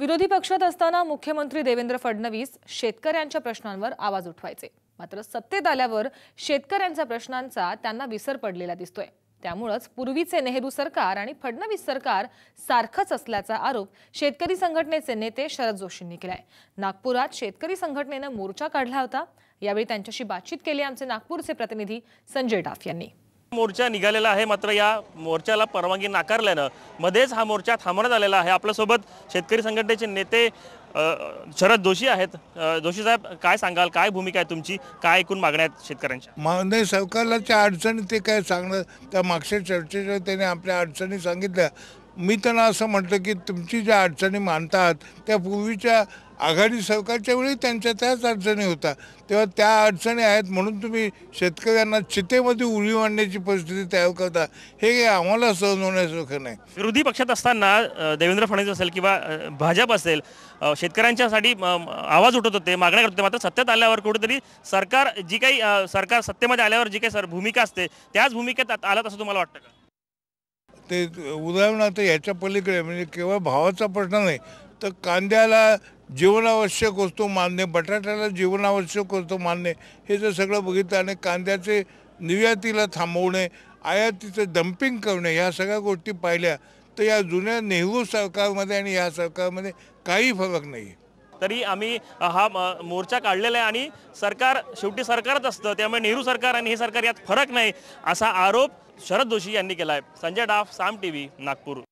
विरोधी पक्षात असताना मुख्यमंत्री देवेंद्र फडणवीस शेतकऱ्यांच्या प्रश्नांवर आवाज उठवायचे मात्र सत्तेत आल्यावर शेतकऱ्यांच्या प्रश्नांचा त्यांना विसर पडलेला दिसतोय त्यामुळंच पूर्वीचे नेहरू सरकार आणि फडणवीस सरकार सारखंच असल्याचा आरोप शेतकरी संघटनेचे नेते शरद जोशींनी केलाय नागपुरात शेतकरी संघटनेनं मोर्चा काढला होता यावेळी त्यांच्याशी बातचीत केली आमचे नागपूरचे प्रतिनिधी संजय डाफ यांनी मोर्चा निघालेला आहे मात्र या मोर्चाला परवानगी नाकारल्यानं मध्येच हा मोर्चा थांबवण्यात आलेला आहे आपल्यासोबत शेतकरी संघटनेचे नेते शरद जोशी आहेत जोशी साहेब काय सांगाल काय भूमिका आहे तुमची काय ऐकून मागण्या आहेत शेतकऱ्यांच्या म्हणजे सरकारला अडचणी ते काय सांगणं त्या मागच्या चर्चेच्या त्याने आपल्या अडचणी सांगितल्या मी त्यांना असं म्हटलं की तुमची ज्या अडचणी मानतात त्या पूर्वीच्या आघाडी सरकारच्या वेळी त्यांच्या त्याच अडचणी होता तेव्हा त्या अडचणी आहेत म्हणून तुम्ही शेतकऱ्यांना चितेमध्ये उडी मांडण्याची परिस्थिती तयार करता हे आम्हाला सहज होण्यासारखं नाही विरोधी पक्षात असताना देवेंद्र फडणवीस असेल किंवा भाजप असेल शेतकऱ्यांच्यासाठी आवाज उठत होते मागण्या करत होते मात्र सत्तेत आल्यावर कुठेतरी सरकार जी काही सरकार सत्तेमध्ये आल्यावर जी काही सर भूमिका असते त्याच भूमिकेत आलात असं तुम्हाला वाटतं का ते उदाहरणार्थ याच्या पलीकडे म्हणजे केवळ भावाचा प्रश्न नाही तर कांद्याला जीवनावश्यक वस्तू मानणे बटाट्याला जीवनावश्यक वस्तू मानणे हे जर सगळं बघितलं आणि कांद्याचे निर्यातीला थांबवणे आयातीचं डम्पिंग करणे ह्या सगळ्या गोष्टी पाहिल्या तर या जुन्या नेहरू सरकारमध्ये आणि या सरकारमध्ये काही फरक नाही तरी आम्ही हा मोर्चा काढलेला आहे आणि सरकार शेवटी सरकारच असतं त्यामुळे नेहरू सरकार आणि हे सरकार यात फरक नाही असा आरोप शरद जोशी यांनी केला आहे संजय डाफ साम टी व्ही नागपूर